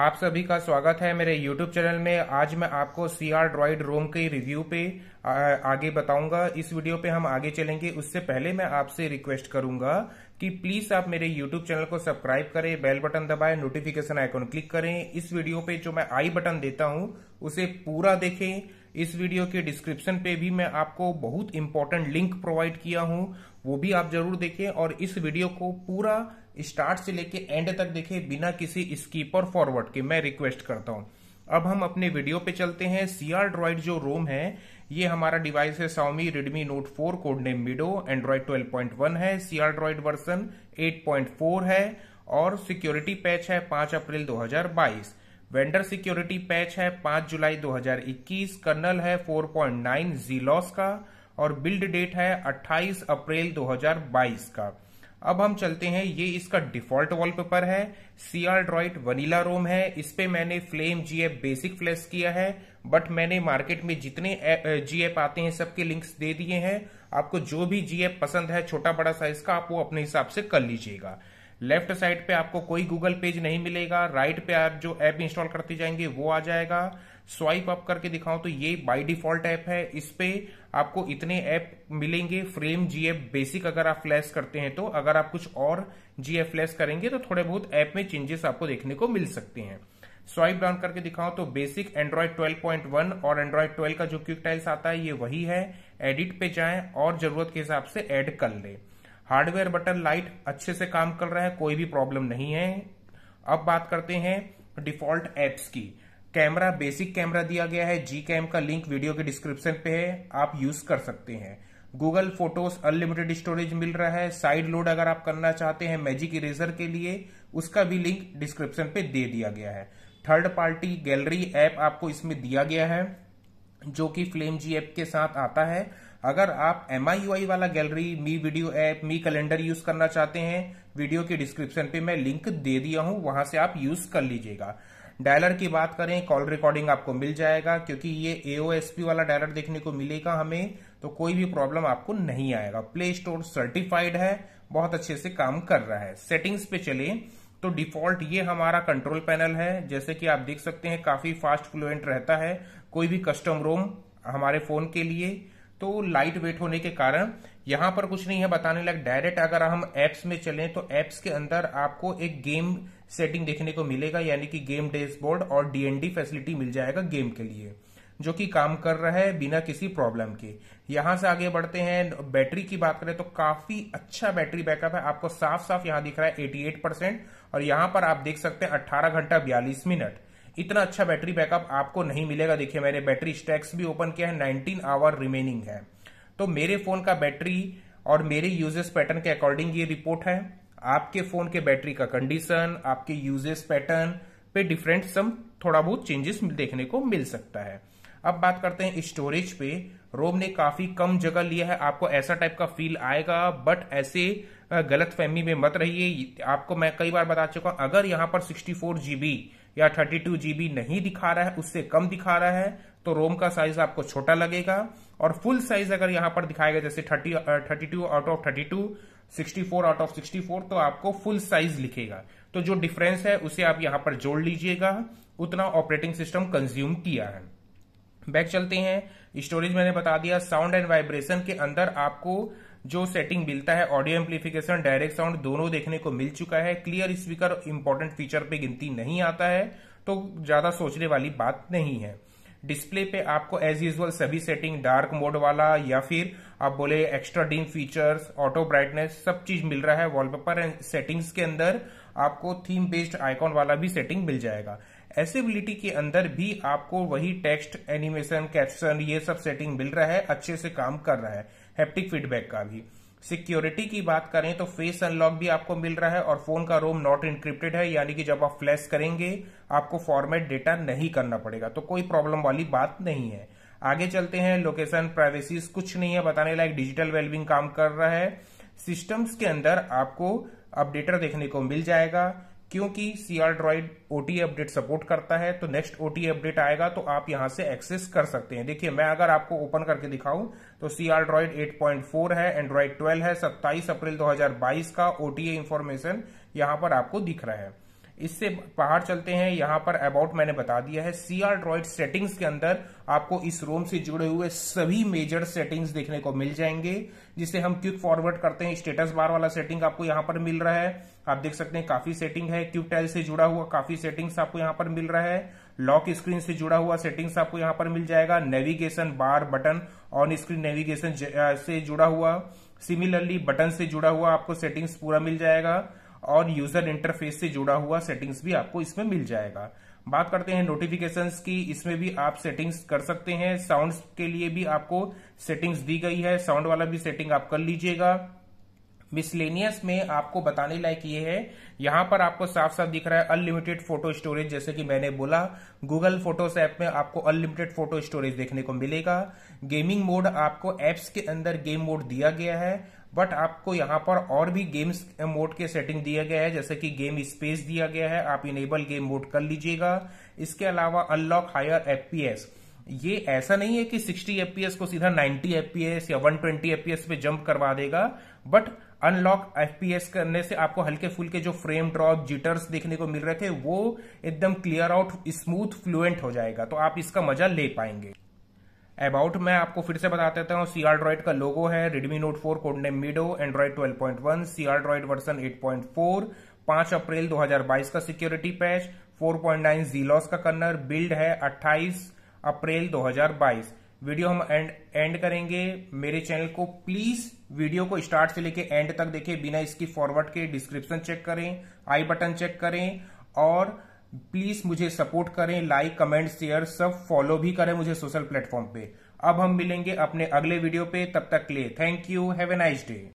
आप सभी का स्वागत है मेरे YouTube चैनल में आज मैं आपको सी आर ड्रॉइड रोम के रिव्यू पे आगे बताऊंगा इस वीडियो पे हम आगे चलेंगे उससे पहले मैं आपसे रिक्वेस्ट करूंगा कि प्लीज आप मेरे YouTube चैनल को सब्सक्राइब करें बेल बटन दबाएं नोटिफिकेशन आइकॉन क्लिक करें इस वीडियो पे जो मैं आई बटन देता हूं उसे पूरा देखें इस वीडियो के डिस्क्रिप्शन पे भी मैं आपको बहुत इंपॉर्टेंट लिंक प्रोवाइड किया हूं वो भी आप जरूर देखें और इस वीडियो को पूरा स्टार्ट से लेके एंड तक देखें बिना किसी स्कीप और फॉरवर्ड के मैं रिक्वेस्ट करता हूं अब हम अपने वीडियो पे चलते हैं सीआर ड्रॉइड जो रोम है ये हमारा डिवाइस है Xiaomi Redmi Note 4 code name Mido Android 12.1 है सीआर ड्रॉइड वर्सन 8.4 है और सिक्योरिटी पैच है 5 अप्रैल 2022 वेंडर सिक्योरिटी पैच है 5 जुलाई 2021 कर्नल है 4.9 जीलॉस का और बिल्ड डेट है 28 अप्रैल 2022 का अब हम चलते हैं ये इसका डिफॉल्ट वॉलपेपर है सीआर ड्रॉइड वनीला रोम है इस पे मैंने फ्लेम जी बेसिक फ्लैश किया है बट मैंने मार्केट में जितने जी आते हैं सबके लिंक्स दे दिए हैं आपको जो भी जी पसंद है छोटा बड़ा साइज का आप वो अपने हिसाब से कर लीजिएगा लेफ्ट साइड पे आपको कोई गूगल पेज नहीं मिलेगा राइट पे आप जो ऐप इंस्टॉल करते जाएंगे वो आ जाएगा स्वाइप अप करके दिखाऊं तो ये बाय डिफॉल्ट ऐप है इस पे आपको इतने ऐप मिलेंगे फ्रेम जी बेसिक अगर आप फ्लैश करते हैं तो अगर आप कुछ और जी फ्लैश करेंगे तो थोड़े बहुत ऐप में चेंजेस आपको देखने को मिल सकते हैं स्वाइप डाउन करके दिखाऊं तो बेसिक एंड्रॉयड 12.1 और एंड्रॉयड 12 का जो क्विक टाइल्स आता है ये वही है एडिट पे जाएं और जरूरत के हिसाब से ऐड कर लें हार्डवेयर बटन लाइट अच्छे से काम कर रहा है कोई भी प्रॉब्लम नहीं है अब बात करते हैं डिफॉल्ट एप्स की कैमरा बेसिक कैमरा दिया गया है जी कैम का लिंक वीडियो के डिस्क्रिप्शन पे है आप यूज कर सकते हैं गूगल फोटोज अनलिमिटेड स्टोरेज मिल रहा है साइड लोड अगर आप करना चाहते हैं मैजिक इरेजर के लिए उसका भी लिंक डिस्क्रिप्शन पे दे दिया गया है थर्ड पार्टी गैलरी ऐप आपको इसमें दिया गया है जो कि फ्लेम जी एप के साथ आता है अगर आप एम वाला gallery Mi video app Mi calendar use करना चाहते हैं वीडियो के डिस्क्रिप्शन पे मैं लिंक दे दिया हूं वहां से आप यूज कर लीजिएगा डायलर की बात करें कॉल रिकॉर्डिंग आपको मिल जाएगा क्योंकि ये एओएसपी वाला डायलर देखने को मिलेगा हमें तो कोई भी प्रॉब्लम आपको नहीं आएगा प्ले स्टोर सर्टिफाइड है बहुत अच्छे से काम कर रहा है सेटिंग्स पे चले तो डिफॉल्ट ये हमारा कंट्रोल पैनल है जैसे कि आप देख सकते हैं काफी फास्ट फ्लुएंट रहता है कोई भी कस्टम रोम हमारे फोन के लिए तो लाइट वेट होने के कारण यहां पर कुछ नहीं है बताने लायक डायरेक्ट अगर हम एप्स में चलें तो एप्स के अंदर आपको एक गेम सेटिंग देखने को मिलेगा यानी कि गेम डैशबोर्ड और डीएनडी फैसिलिटी मिल जाएगा गेम के लिए जो कि काम कर रहा है बिना किसी प्रॉब्लम के यहां से आगे बढ़ते हैं बैटरी की बात करें तो काफी अच्छा बैटरी बैकअप है आपको साफ साफ यहां दिख रहा है 88 परसेंट और यहां पर आप देख सकते हैं 18 घंटा 42 मिनट इतना अच्छा बैटरी बैकअप आपको नहीं मिलेगा देखिए मैंने बैटरी स्टैक्स भी ओपन किया है नाइनटीन आवर रिमेनिंग है तो मेरे फोन का बैटरी और मेरे यूजेस पैटर्न के अकॉर्डिंग ये रिपोर्ट है आपके फोन के बैटरी का कंडीशन आपके यूजेस पैटर्न पे डिफरेंट सम थोड़ा बहुत चेंजेस देखने को मिल सकता है अब बात करते हैं स्टोरेज पे रोम ने काफी कम जगह लिया है आपको ऐसा टाइप का फील आएगा बट ऐसे गलत फहमी में मत रहिए आपको मैं कई बार बता चुका हूं अगर यहां पर सिक्सटी फोर जीबी या थर्टी टू जीबी नहीं दिखा रहा है उससे कम दिखा रहा है तो रोम का साइज आपको छोटा लगेगा और फुल साइज अगर यहाँ पर दिखाएगा जैसे thirty thirty two out of thirty two sixty four out of sixty four तो आपको फुल साइज लिखेगा तो जो डिफरेंस है उसे आप यहाँ पर जोड़ लीजिएगा उतना ऑपरेटिंग सिस्टम कंज्यूम किया है बैक चलते हैं स्टोरेज मैंने बता दिया साउंड एंड वाइब्रेशन के अंदर आपको जो सेटिंग मिलता है ऑडियो एम्पलीफिकेशन डायरेक्ट साउंड दोनों देखने को मिल चुका है क्लियर स्पीकर इंपॉर्टेंट फीचर पे गिनती नहीं आता है तो ज्यादा सोचने वाली बात नहीं है डिस्प्ले पे आपको एज यूजल सभी सेटिंग डार्क मोड वाला या फिर आप बोले extra dim features auto brightness सब चीज मिल रहा है वॉलपेपर एंड सेटिंग्स के अंदर आपको थीम बेस्ड आइकॉन वाला भी सेटिंग मिल जाएगा एसिबिलिटी के अंदर भी आपको वही टेक्स्ट एनिमेशन कैप्शन ये सब सेटिंग मिल रहा है अच्छे से काम कर रहा है हैप्टिक फीडबैक का भी सिक्योरिटी की बात करें तो फेस अनलॉक भी आपको मिल रहा है और फोन का रोम नॉट इनक्रिप्टेड है यानी कि जब आप फ्लैश करेंगे आपको फॉर्मेट डेटा नहीं करना पड़ेगा तो कोई प्रॉब्लम वाली बात नहीं है आगे चलते हैं लोकेशन प्राइवेसीज कुछ नहीं है बताने लायक डिजिटल वेलबिंग काम कर रहा है सिस्टम्स के अंदर आपको अपडेटर देखने को मिल जाएगा क्योंकि CR Droid OT update support करता है तो नेक्स्ट ओटी अपडेट आएगा तो आप यहां से एक्सेस कर सकते हैं देखिए मैं अगर आपको ओपन करके दिखाऊं तो सीआर ड्रॉइड 8.4 है एंड्रॉइड 12 है 27 अप्रैल 2022 का ओटीए इंफॉर्मेशन यहां पर आपको दिख रहा है इससे बाहर चलते हैं यहां पर अबाउट मैंने बता दिया है सीआर ड्रॉइड सेटिंग्स के अंदर आपको इस रोम से जुड़े हुए सभी मेजर सेटिंग्स देखने को मिल जाएंगे जिसे हम क्विक फॉरवर्ड करते हैं स्टेटस बार वाला सेटिंग आपको यहाँ पर मिल रहा है आप देख सकते हैं काफी सेटिंग है क्यूब टाइल से जुड़ा हुआ काफी सेटिंग्स आपको यहां पर मिल रहा है लॉक स्क्रीन से जुड़ा हुआ सेटिंग्स आपको यहाँ पर मिल जाएगा navigation bar button on screen navigation से जुड़ा हुआ सिमिलरली बटन से जुड़ा हुआ आपको सेटिंग्स पूरा मिल जाएगा और यूजर इंटरफेस से जुड़ा हुआ सेटिंग्स भी आपको इसमें मिल जाएगा बात करते हैं नोटिफिकेशन की इसमें भी आप सेटिंग्स कर सकते हैं साउंड के लिए भी आपको सेटिंग्स दी गई है साउंड वाला भी सेटिंग आप कर लीजिएगा मिसलेनियस में आपको बताने लायक ये है यहाँ पर आपको साफ साफ दिख रहा है अनलिमिटेड फोटो स्टोरेज जैसे कि मैंने बोला गूगल फोटोस ऐप में आपको अनलिमिटेड फोटो स्टोरेज देखने को मिलेगा गेमिंग मोड आपको एप्स के अंदर गेम मोड दिया गया है बट आपको यहाँ पर और भी गेम्स मोड eh, के सेटिंग दिया गया है जैसे कि गेम स्पेस दिया गया है आप इनेबल गेम मोड कर लीजिएगा इसके अलावा अनलॉक हायर एफपीएस ये ऐसा नहीं है कि 60 एफपीएस को सीधा 90 एफपीएस या 120 एफपीएस पे जंप करवा देगा बट अनलॉक एफपीएस करने से आपको हल्के फुल्के जो फ्रेम ड्रॉप जिटर्स देखने को मिल रहे थे वो एकदम क्लियर आउट स्मूथ फ्लुएंट हो जाएगा तो आप इसका मजा ले पाएंगे अबाउट मैं आपको फिर से बता देता हूँ सीआर ड्रॉइड का लोगो है Redmi Note four code name mido Android 12.1 CR Droid version eight point four पांच अप्रैल दो हजार बाईस का सिक्योरिटी पैच फोर पॉइंट 4.9 जीलॉस का कर्नर बिल्ड है अट्ठाईस अप्रैल दो हजार बाईस वीडियो हम एंड एंड करेंगे मेरे चैनल को प्लीज वीडियो को स्टार्ट से लेके एंड तक देखें बिना इसकी फॉरवर्ड के डिस्क्रिप्शन चेक करें आई बटन चेक करें और प्लीज मुझे सपोर्ट करें लाइक कमेंट शेयर सब फॉलो भी करें मुझे सोशल प्लेटफॉर्म पे अब हम मिलेंगे अपने अगले वीडियो पे तब तक ले thank you have a nice day